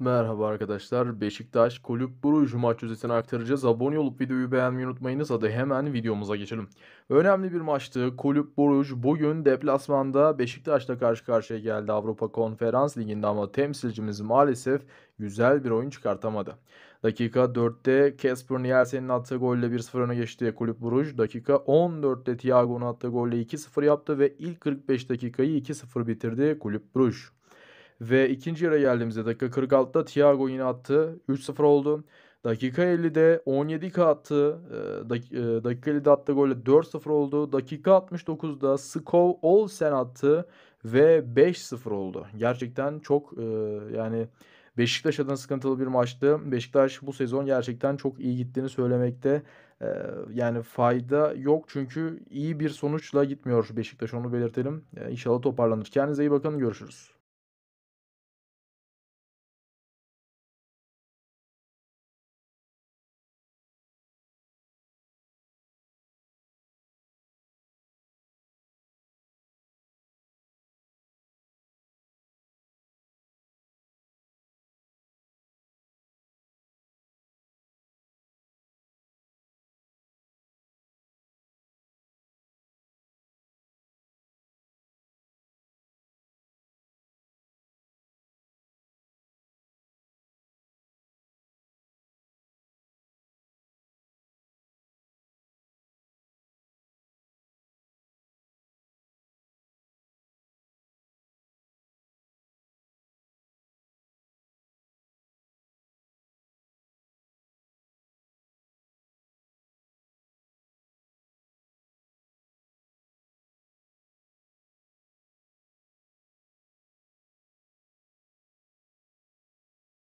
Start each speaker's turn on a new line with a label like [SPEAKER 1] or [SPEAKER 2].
[SPEAKER 1] Merhaba arkadaşlar. Beşiktaş Kulüp Bruj maç özetini aktaracağız. Abone olup videoyu beğenmeyi unutmayınız. Hadi hemen videomuza geçelim. Önemli bir maçtı. Kulüp Bruj bugün deplasmanda Beşiktaş'la karşı karşıya geldi Avrupa Konferans Ligi'nde ama temsilcimiz maalesef güzel bir oyun çıkartamadı. Dakika 4'te Kasper Nielsen'in attığı golle 1-0 öne geçti Kulüp Bruj. Dakika 14'te Thiago'nun attığı golle 2-0 yaptı ve ilk 45 dakikayı 2-0 bitirdi Kulüp Bruj. Ve ikinci yarı geldiğimizde dakika 46'da Thiago yine attı. 3-0 oldu. Dakika 50'de 17 attı. Ee, e, dakika 50'de attı golle 4-0 oldu. Dakika 69'da Skov Olsen attı ve 5-0 oldu. Gerçekten çok e, yani Beşiktaş adına sıkıntılı bir maçtı. Beşiktaş bu sezon gerçekten çok iyi gittiğini söylemekte ee, yani fayda yok çünkü iyi bir sonuçla gitmiyor Beşiktaş onu belirtelim. Ee, inşallah toparlanır. Kendinize iyi bakın görüşürüz.